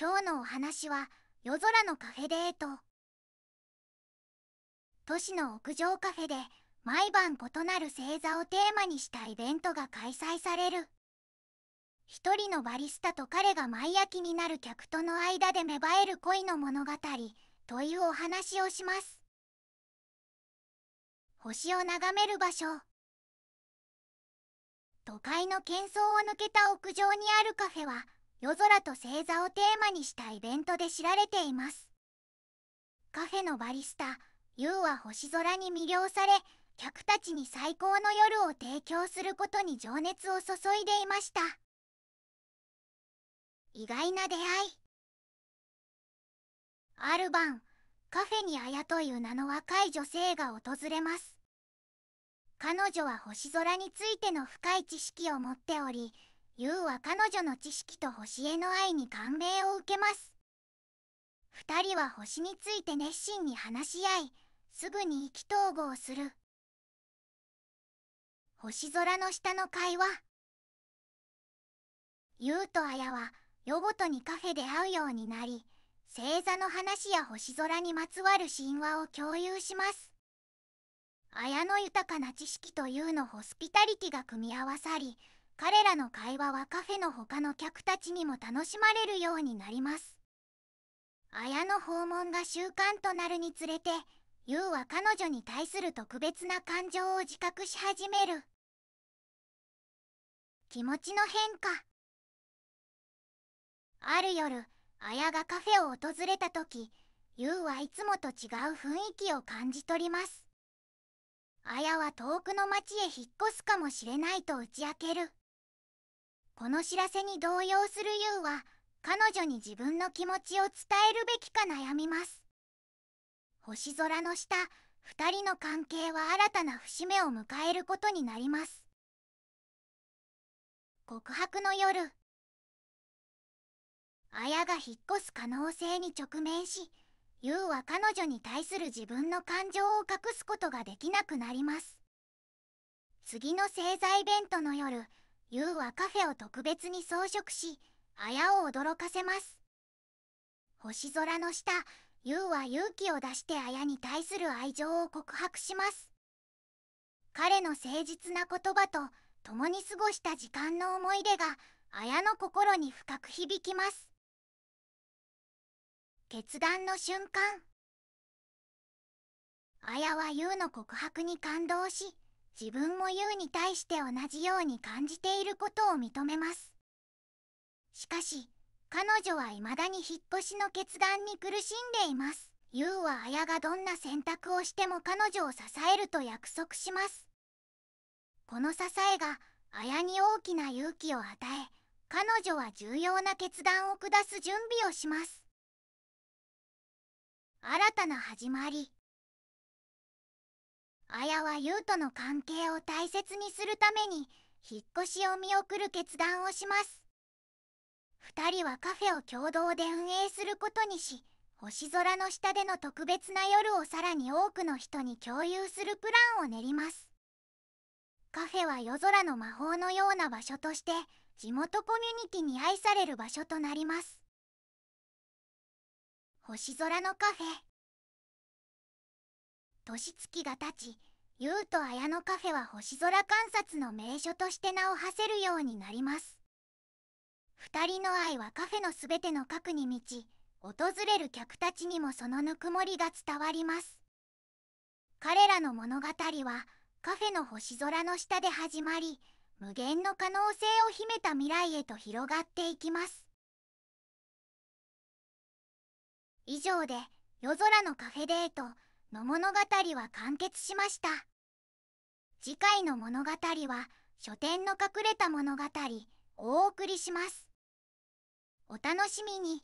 今日のお話は夜空のカフェデート都市の屋上カフェで毎晩異なる星座をテーマにしたイベントが開催される一人のバリスタと彼が毎夜気になる客との間で芽生える恋の物語というお話をします星を眺める場所都会の喧騒を抜けた屋上にあるカフェは夜空と星座をテーマにしたイベントで知られていますカフェのバリスタ YOU は星空に魅了され客たちに最高の夜を提供することに情熱を注いでいました意外な出会いある晩カフェにあやという名の若い女性が訪れます彼女は星空についての深い知識を持っておりユウは彼女の知識と星への愛に感銘を受けます2人は星について熱心に話し合いすぐに意気投合する星空の下の会話ユウとアヤは夜ごとにカフェで会うようになり星座の話や星空にまつわる神話を共有します綾の豊かな知識というのホスピタリティが組み合わさり彼らの会話はカフェの他の客たちにも楽しまれるようになります綾の訪問が習慣となるにつれて優は彼女に対する特別な感情を自覚し始める気持ちの変化ある夜綾がカフェを訪れた時優はいつもと違う雰囲気を感じ取ります綾は遠くの町へ引っ越すかもしれないと打ち明けるこの知らせに動揺するユウは彼女に自分の気持ちを伝えるべきか悩みます星空の下2人の関係は新たな節目を迎えることになります告白の夜綾が引っ越す可能性に直面しウは彼女に対する自分の感情を隠すことができなくなります次の製材イベントの夜優はカフェを特別に装飾し、あを驚かせます。星空の下、優は勇気を出してあに対する愛情を告白します。彼の誠実な言葉と、共に過ごした時間の思い出が、あの心に深く響きます。決断の瞬間。あやは優の告白に感動し、自分も U に対して同じように感じていることを認めますしかし彼女は未だに引っ越しの決断に苦しんでいます U は綾がどんな選択をしても彼女を支えると約束しますこの支えが綾に大きな勇気を与え彼女は重要な決断を下す準備をします新たな始まりあやはゆうとの関係を大切にするために引っ越しを見送る決断をします2人はカフェを共同で運営することにし星空の下での特別な夜をさらに多くの人に共有するプランを練りますカフェは夜空の魔法のような場所として地元コミュニティに愛される場所となります星空のカフェ年月が経ち優と綾のカフェは星空観察の名所として名を馳せるようになります2人の愛はカフェのすべての核に満ち訪れる客たちにもそのぬくもりが伝わります彼らの物語はカフェの星空の下で始まり無限の可能性を秘めた未来へと広がっていきます以上で夜空のカフェデートの物語は完結しました次回の物語は書店の隠れた物語お送りしますお楽しみに